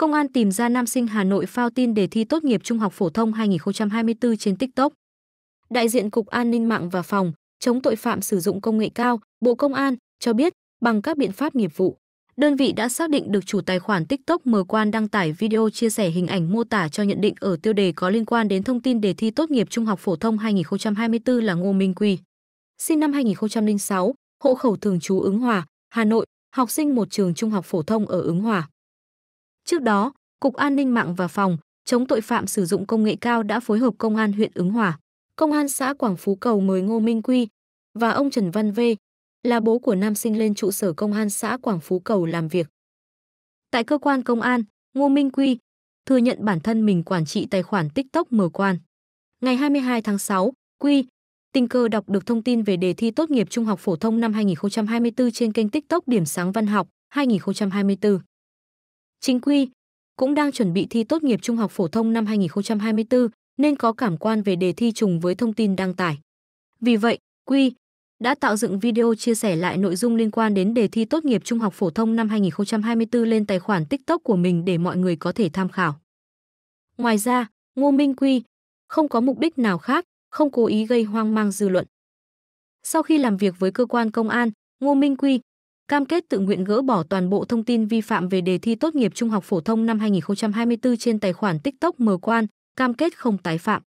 Công an tìm ra nam sinh Hà Nội phao tin đề thi tốt nghiệp trung học phổ thông 2024 trên TikTok. Đại diện Cục An ninh mạng và Phòng chống tội phạm sử dụng công nghệ cao, Bộ Công an cho biết bằng các biện pháp nghiệp vụ, đơn vị đã xác định được chủ tài khoản TikTok Mờ Quan đăng tải video chia sẻ hình ảnh mô tả cho nhận định ở tiêu đề có liên quan đến thông tin đề thi tốt nghiệp trung học phổ thông 2024 là Ngô Minh Quy. Sinh năm 2006, hộ khẩu thường trú Ứng Hòa, Hà Nội, học sinh một trường trung học phổ thông ở Ứng Hòa. Trước đó, Cục An ninh mạng và Phòng chống tội phạm sử dụng công nghệ cao đã phối hợp Công an huyện Ứng Hòa, Công an xã Quảng Phú Cầu mời Ngô Minh Quy và ông Trần Văn V là bố của nam sinh lên trụ sở Công an xã Quảng Phú Cầu làm việc. Tại cơ quan công an, Ngô Minh Quy thừa nhận bản thân mình quản trị tài khoản TikTok mở quan. Ngày 22 tháng 6, Quy tình cờ đọc được thông tin về đề thi tốt nghiệp trung học phổ thông năm 2024 trên kênh TikTok Điểm sáng văn học 2024 chính quy, cũng đang chuẩn bị thi tốt nghiệp trung học phổ thông năm 2024 nên có cảm quan về đề thi trùng với thông tin đăng tải. Vì vậy, Quy đã tạo dựng video chia sẻ lại nội dung liên quan đến đề thi tốt nghiệp trung học phổ thông năm 2024 lên tài khoản TikTok của mình để mọi người có thể tham khảo. Ngoài ra, Ngô Minh Quy không có mục đích nào khác, không cố ý gây hoang mang dư luận. Sau khi làm việc với cơ quan công an, Ngô Minh Quy cam kết tự nguyện gỡ bỏ toàn bộ thông tin vi phạm về đề thi tốt nghiệp trung học phổ thông năm 2024 trên tài khoản TikTok Mở Quan, cam kết không tái phạm.